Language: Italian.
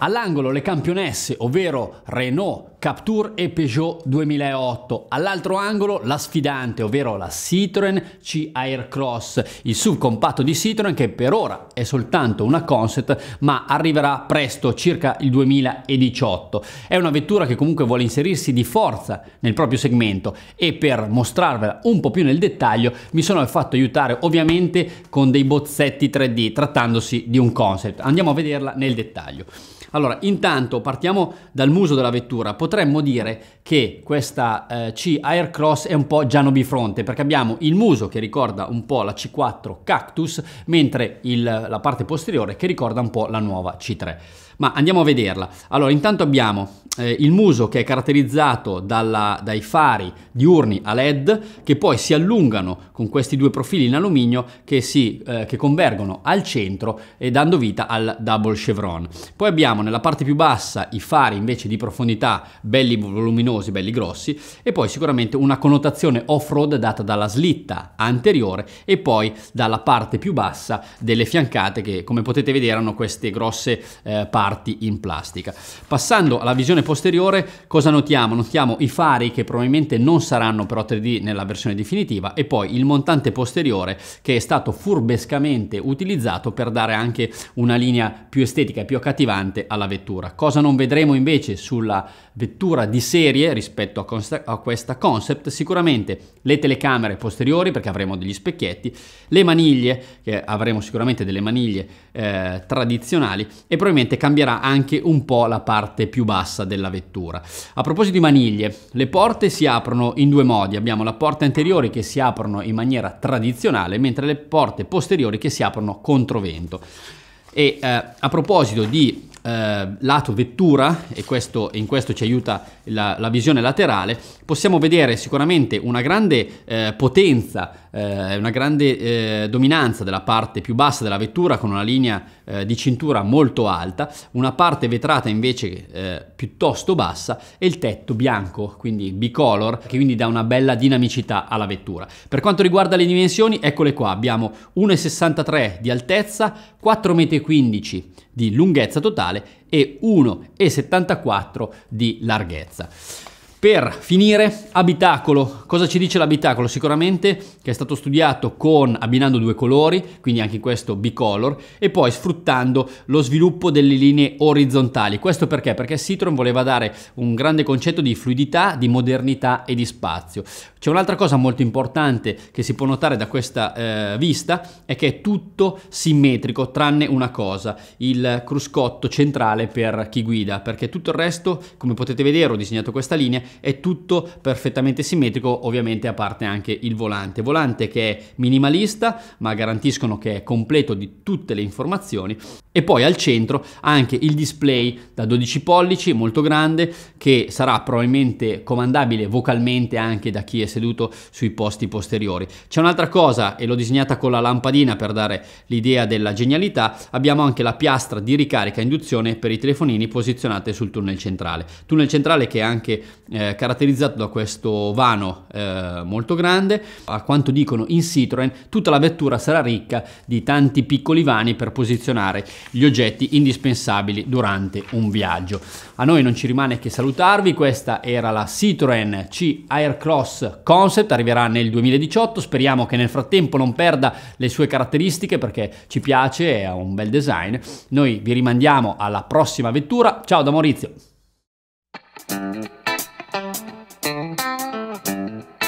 All'angolo le campionesse, ovvero Renault, Capture e Peugeot 2008, all'altro angolo la sfidante, ovvero la Citroën C Aircross, il subcompatto di Citroën che per ora è soltanto una concept ma arriverà presto, circa il 2018. È una vettura che comunque vuole inserirsi di forza nel proprio segmento e per mostrarvela un po' più nel dettaglio mi sono fatto aiutare ovviamente con dei bozzetti 3D trattandosi di un concept. Andiamo a vederla nel dettaglio. Allora, intanto partiamo dal muso della vettura potremmo dire che questa eh, C Aircross è un po' giano bifronte perché abbiamo il muso che ricorda un po' la C4 Cactus mentre il, la parte posteriore che ricorda un po' la nuova C3. Ma andiamo a vederla. Allora, intanto abbiamo eh, il muso che è caratterizzato dalla, dai fari diurni a LED che poi si allungano con questi due profili in alluminio che, si, eh, che convergono al centro e dando vita al double chevron. Poi abbiamo nella parte più bassa i fari invece di profondità belli voluminosi, belli grossi e poi sicuramente una connotazione off-road data dalla slitta anteriore e poi dalla parte più bassa delle fiancate che come potete vedere hanno queste grosse eh, parti parti in plastica. Passando alla visione posteriore, cosa notiamo? Notiamo i fari che probabilmente non saranno però 3D nella versione definitiva e poi il montante posteriore che è stato furbescamente utilizzato per dare anche una linea più estetica e più accattivante alla vettura. Cosa non vedremo invece sulla vettura di serie rispetto a, a questa concept? Sicuramente le telecamere posteriori perché avremo degli specchietti, le maniglie che avremo sicuramente delle maniglie eh, tradizionali e probabilmente cambieremo cambierà anche un po' la parte più bassa della vettura. A proposito di maniglie, le porte si aprono in due modi, abbiamo la porta anteriore che si aprono in maniera tradizionale, mentre le porte posteriori che si aprono controvento. E eh, a proposito di eh, lato vettura, e questo, in questo ci aiuta la, la, visione laterale, possiamo vedere sicuramente una grande eh, potenza, eh, una grande eh, dominanza della parte più bassa della vettura con una linea eh, di cintura molto alta, una parte vetrata invece eh, piuttosto bassa e il tetto bianco, quindi bicolor, che quindi dà una bella dinamicità alla vettura. Per quanto riguarda le dimensioni, eccole qua, abbiamo 1,63 di altezza, 4,15 m di lunghezza totale e 1,74 di larghezza. Per finire, abitacolo. Cosa ci dice l'abitacolo? Sicuramente che è stato studiato con, abbinando due colori, quindi anche questo bicolor, e poi sfruttando lo sviluppo delle linee orizzontali. Questo perché? Perché Citroen voleva dare un grande concetto di fluidità, di modernità e di spazio. C'è un'altra cosa molto importante che si può notare da questa eh, vista, è che è tutto simmetrico, tranne una cosa, il cruscotto centrale per chi guida, perché tutto il resto, come potete vedere, ho disegnato questa linea, è tutto perfettamente simmetrico, ovviamente a parte anche il volante. Volante che è minimalista, ma garantiscono che è completo di tutte le informazioni. E poi al centro anche il display da 12 pollici, molto grande, che sarà probabilmente comandabile vocalmente anche da chi è seduto sui posti posteriori. C'è un'altra cosa, e l'ho disegnata con la lampadina per dare l'idea della genialità, abbiamo anche la piastra di ricarica induzione per i telefonini posizionate sul tunnel centrale. Tunnel centrale che è anche eh, eh, caratterizzato da questo vano eh, molto grande. A quanto dicono in Citroën, tutta la vettura sarà ricca di tanti piccoli vani per posizionare gli oggetti indispensabili durante un viaggio. A noi non ci rimane che salutarvi, questa era la Citroën C Aircross Concept, arriverà nel 2018, speriamo che nel frattempo non perda le sue caratteristiche perché ci piace, ha un bel design. Noi vi rimandiamo alla prossima vettura, ciao da Maurizio! Música